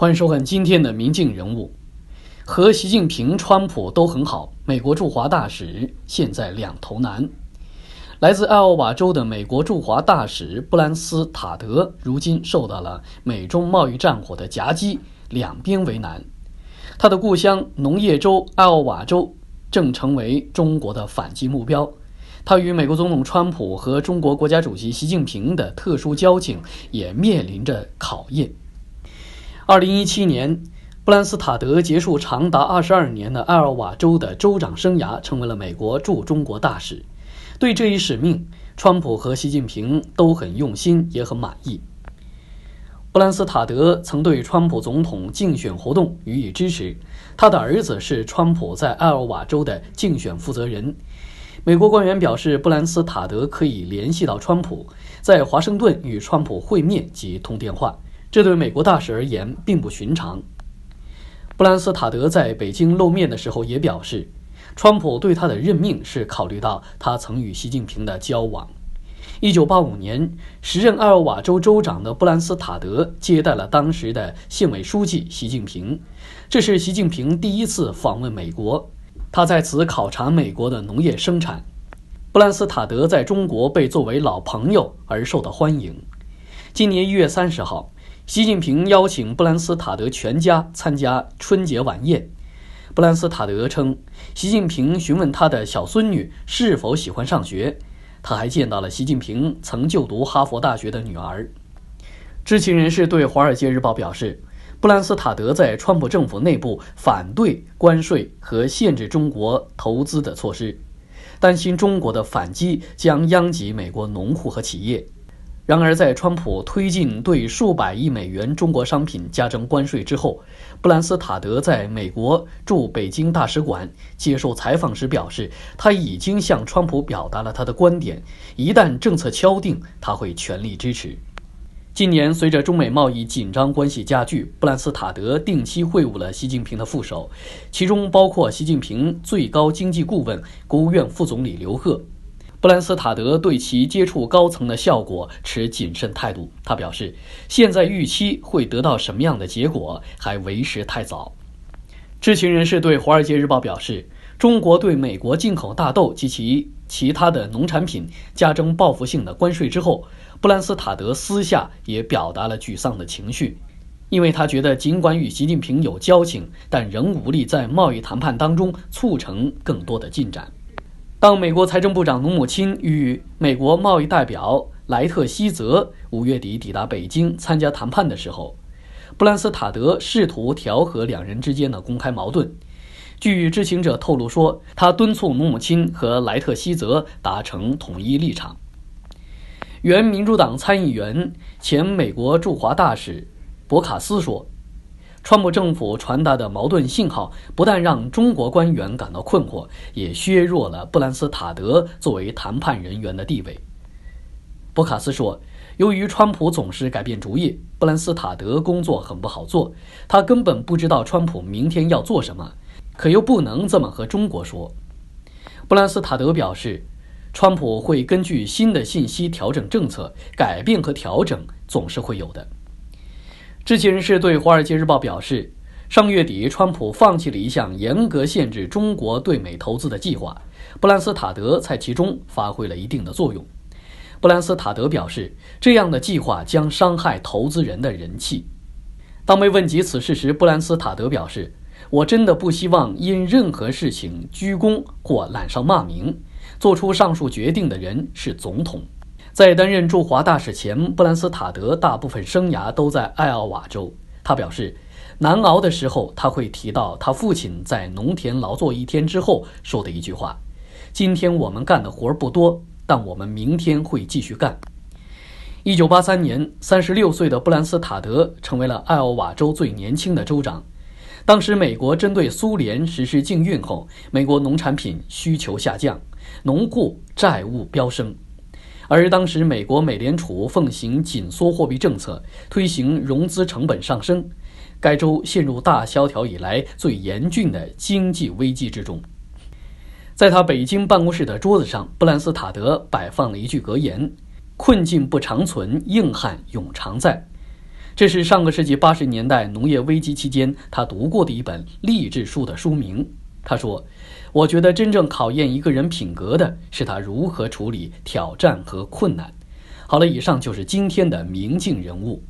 欢迎收看今天的《明镜人物》，和习近平、川普都很好。美国驻华大使现在两头难。来自艾奥瓦州的美国驻华大使布兰斯塔德如今受到了美中贸易战火的夹击，两边为难。他的故乡农业州艾奥瓦州正成为中国的反击目标。他与美国总统川普和中国国家主席习近平的特殊交情也面临着考验。二零一七年，布兰斯塔德结束长达二十二年的艾奥瓦州的州长生涯，成为了美国驻中国大使。对这一使命，川普和习近平都很用心，也很满意。布兰斯塔德曾对川普总统竞选活动予以支持，他的儿子是川普在艾奥瓦州的竞选负责人。美国官员表示，布兰斯塔德可以联系到川普，在华盛顿与川普会面及通电话。这对美国大使而言并不寻常。布兰斯塔德在北京露面的时候也表示，川普对他的任命是考虑到他曾与习近平的交往。一九八五年，时任爱奥瓦州州长的布兰斯塔德接待了当时的县委书记习近平，这是习近平第一次访问美国，他在此考察美国的农业生产。布兰斯塔德在中国被作为老朋友而受到欢迎。今年一月三十号。习近平邀请布兰斯塔德全家参加春节晚宴。布兰斯塔德称，习近平询问他的小孙女是否喜欢上学。他还见到了习近平曾就读哈佛大学的女儿。知情人士对《华尔街日报》表示，布兰斯塔德在川普政府内部反对关税和限制中国投资的措施，担心中国的反击将殃及美国农户和企业。然而，在川普推进对数百亿美元中国商品加征关税之后，布兰斯塔德在美国驻北京大使馆接受采访时表示，他已经向川普表达了他的观点，一旦政策敲定，他会全力支持。近年，随着中美贸易紧张关系加剧，布兰斯塔德定期会晤了习近平的副手，其中包括习近平最高经济顾问、国务院副总理刘鹤。布兰斯塔德对其接触高层的效果持谨慎态度。他表示，现在预期会得到什么样的结果还为时太早。知情人士对《华尔街日报》表示，中国对美国进口大豆及其其他的农产品加征报复性的关税之后，布兰斯塔德私下也表达了沮丧的情绪，因为他觉得尽管与习近平有交情，但仍无力在贸易谈判当中促成更多的进展。当美国财政部长努姆钦与美国贸易代表莱特希泽五月底抵达北京参加谈判的时候，布兰斯塔德试图调和两人之间的公开矛盾。据知情者透露说，他敦促努姆钦和莱特希泽达成统一立场。原民主党参议员、前美国驻华大使博卡斯说。川普政府传达的矛盾信号，不但让中国官员感到困惑，也削弱了布兰斯塔德作为谈判人员的地位。博卡斯说：“由于川普总是改变主意，布兰斯塔德工作很不好做。他根本不知道川普明天要做什么，可又不能这么和中国说。”布兰斯塔德表示：“川普会根据新的信息调整政策，改变和调整总是会有的。”知情人士对《华尔街日报》表示，上月底，川普放弃了一项严格限制中国对美投资的计划，布兰斯塔德在其中发挥了一定的作用。布兰斯塔德表示，这样的计划将伤害投资人的人气。当被问及此事时，布兰斯塔德表示：“我真的不希望因任何事情鞠躬或揽上骂名。”做出上述决定的人是总统。在担任驻华大使前，布兰斯塔德大部分生涯都在爱奥瓦州。他表示，难熬的时候，他会提到他父亲在农田劳作一天之后说的一句话：“今天我们干的活儿不多，但我们明天会继续干。”1983 年，36岁的布兰斯塔德成为了爱奥瓦州最年轻的州长。当时，美国针对苏联实施禁运后，美国农产品需求下降，农户债务飙升。而当时，美国美联储奉行紧缩货币政策，推行融资成本上升。该州陷入大萧条以来最严峻的经济危机之中。在他北京办公室的桌子上，布兰斯塔德摆放了一句格言：“困境不长存，硬汉永常在。”这是上个世纪八十年代农业危机期间他读过的一本励志书的书名。他说。我觉得真正考验一个人品格的是他如何处理挑战和困难。好了，以上就是今天的明镜人物。